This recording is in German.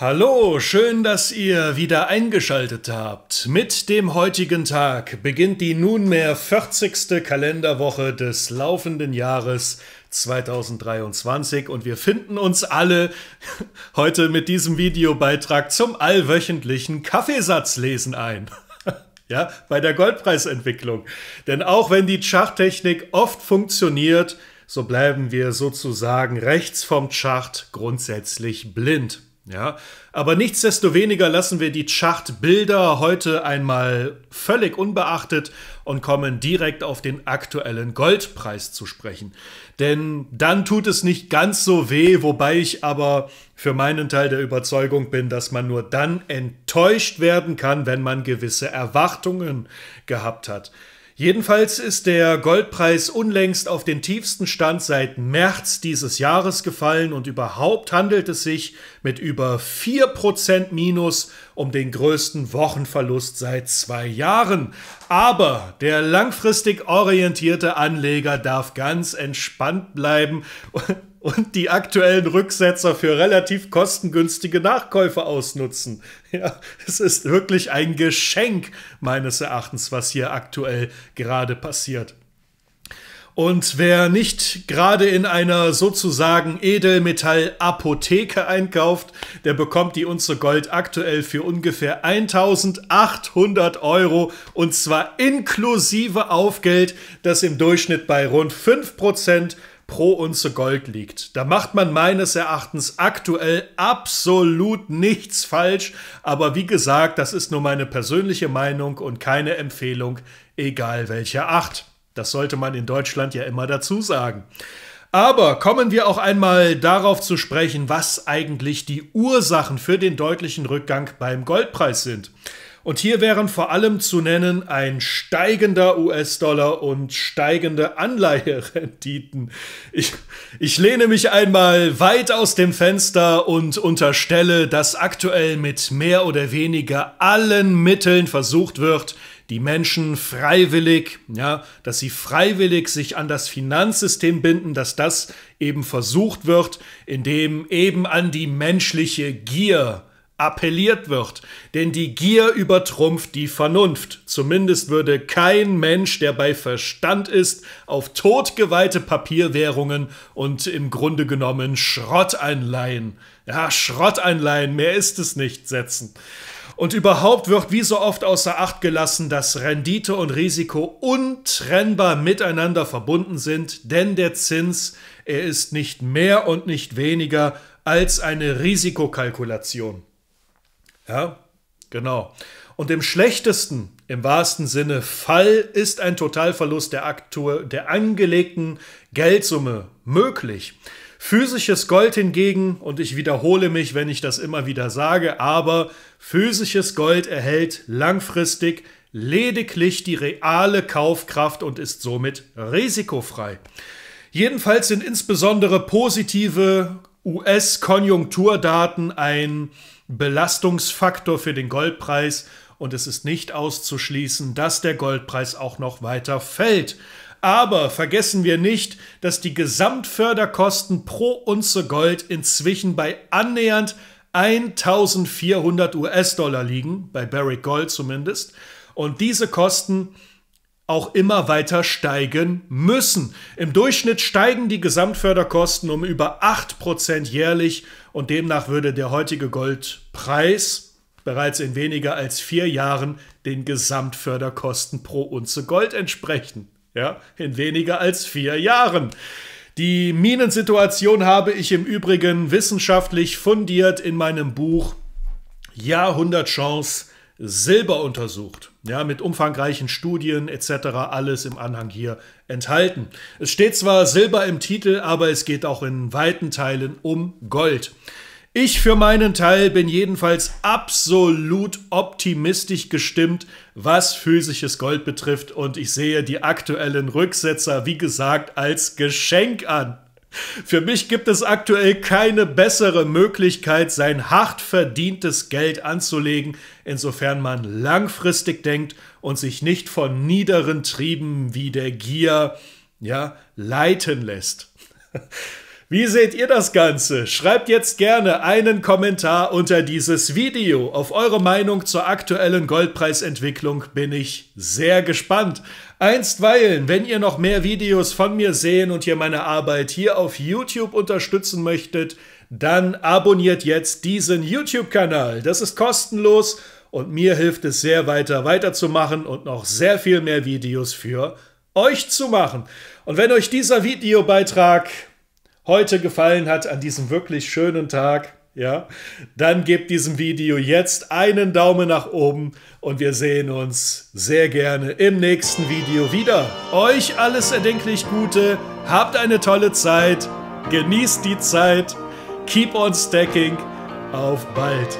Hallo, schön, dass ihr wieder eingeschaltet habt. Mit dem heutigen Tag beginnt die nunmehr 40. Kalenderwoche des laufenden Jahres 2023 und wir finden uns alle heute mit diesem Videobeitrag zum allwöchentlichen Kaffeesatzlesen ein. ja, bei der Goldpreisentwicklung. Denn auch wenn die Charttechnik oft funktioniert, so bleiben wir sozusagen rechts vom Chart grundsätzlich blind. Ja, aber nichtsdestoweniger lassen wir die Chartbilder heute einmal völlig unbeachtet und kommen direkt auf den aktuellen Goldpreis zu sprechen. Denn dann tut es nicht ganz so weh, wobei ich aber für meinen Teil der Überzeugung bin, dass man nur dann enttäuscht werden kann, wenn man gewisse Erwartungen gehabt hat. Jedenfalls ist der Goldpreis unlängst auf den tiefsten Stand seit März dieses Jahres gefallen und überhaupt handelt es sich mit über 4% Minus um den größten Wochenverlust seit zwei Jahren. Aber der langfristig orientierte Anleger darf ganz entspannt bleiben und die aktuellen Rücksetzer für relativ kostengünstige Nachkäufe ausnutzen. Ja, es ist wirklich ein Geschenk meines Erachtens, was hier aktuell gerade passiert. Und wer nicht gerade in einer sozusagen Edelmetall-Apotheke einkauft, der bekommt die Unze Gold aktuell für ungefähr 1800 Euro und zwar inklusive Aufgeld, das im Durchschnitt bei rund 5% pro Unze Gold liegt. Da macht man meines Erachtens aktuell absolut nichts falsch, aber wie gesagt, das ist nur meine persönliche Meinung und keine Empfehlung, egal welche Acht. Das sollte man in Deutschland ja immer dazu sagen. Aber kommen wir auch einmal darauf zu sprechen, was eigentlich die Ursachen für den deutlichen Rückgang beim Goldpreis sind. Und hier wären vor allem zu nennen ein steigender US-Dollar und steigende Anleiherenditen. Ich, ich lehne mich einmal weit aus dem Fenster und unterstelle, dass aktuell mit mehr oder weniger allen Mitteln versucht wird, die Menschen freiwillig, ja, dass sie freiwillig sich an das Finanzsystem binden, dass das eben versucht wird, indem eben an die menschliche Gier appelliert wird, denn die Gier übertrumpft die Vernunft. Zumindest würde kein Mensch, der bei Verstand ist, auf totgeweihte Papierwährungen und im Grunde genommen Schrott einleihen. Ja, Schrott einleihen, mehr ist es nicht setzen. Und überhaupt wird wie so oft außer Acht gelassen, dass Rendite und Risiko untrennbar miteinander verbunden sind, denn der Zins, er ist nicht mehr und nicht weniger als eine Risikokalkulation. Ja, genau. Und im schlechtesten, im wahrsten Sinne, Fall ist ein Totalverlust der, aktuell der angelegten Geldsumme möglich. Physisches Gold hingegen, und ich wiederhole mich, wenn ich das immer wieder sage, aber physisches Gold erhält langfristig lediglich die reale Kaufkraft und ist somit risikofrei. Jedenfalls sind insbesondere positive US-Konjunkturdaten ein Belastungsfaktor für den Goldpreis und es ist nicht auszuschließen, dass der Goldpreis auch noch weiter fällt. Aber vergessen wir nicht, dass die Gesamtförderkosten pro Unze Gold inzwischen bei annähernd 1400 US-Dollar liegen, bei Barrick Gold zumindest. Und diese Kosten auch immer weiter steigen müssen. Im Durchschnitt steigen die Gesamtförderkosten um über 8% jährlich und demnach würde der heutige Goldpreis bereits in weniger als vier Jahren den Gesamtförderkosten pro Unze Gold entsprechen. Ja, in weniger als vier Jahren. Die Minensituation habe ich im Übrigen wissenschaftlich fundiert in meinem Buch Jahrhundertchance Silber untersucht. Ja, mit umfangreichen Studien etc. alles im Anhang hier enthalten. Es steht zwar Silber im Titel, aber es geht auch in weiten Teilen um Gold. Ich für meinen Teil bin jedenfalls absolut optimistisch gestimmt, was physisches Gold betrifft und ich sehe die aktuellen Rücksetzer, wie gesagt, als Geschenk an. Für mich gibt es aktuell keine bessere Möglichkeit, sein hart verdientes Geld anzulegen, insofern man langfristig denkt und sich nicht von niederen Trieben wie der Gier ja, leiten lässt. Wie seht ihr das Ganze? Schreibt jetzt gerne einen Kommentar unter dieses Video. Auf eure Meinung zur aktuellen Goldpreisentwicklung bin ich sehr gespannt. Einstweilen, wenn ihr noch mehr Videos von mir sehen und ihr meine Arbeit hier auf YouTube unterstützen möchtet, dann abonniert jetzt diesen YouTube-Kanal. Das ist kostenlos und mir hilft es sehr weiter weiterzumachen und noch sehr viel mehr Videos für euch zu machen. Und wenn euch dieser Videobeitrag heute gefallen hat an diesem wirklich schönen Tag, ja, dann gebt diesem Video jetzt einen Daumen nach oben und wir sehen uns sehr gerne im nächsten Video wieder. Euch alles erdenklich Gute, habt eine tolle Zeit, genießt die Zeit, keep on stacking, auf bald!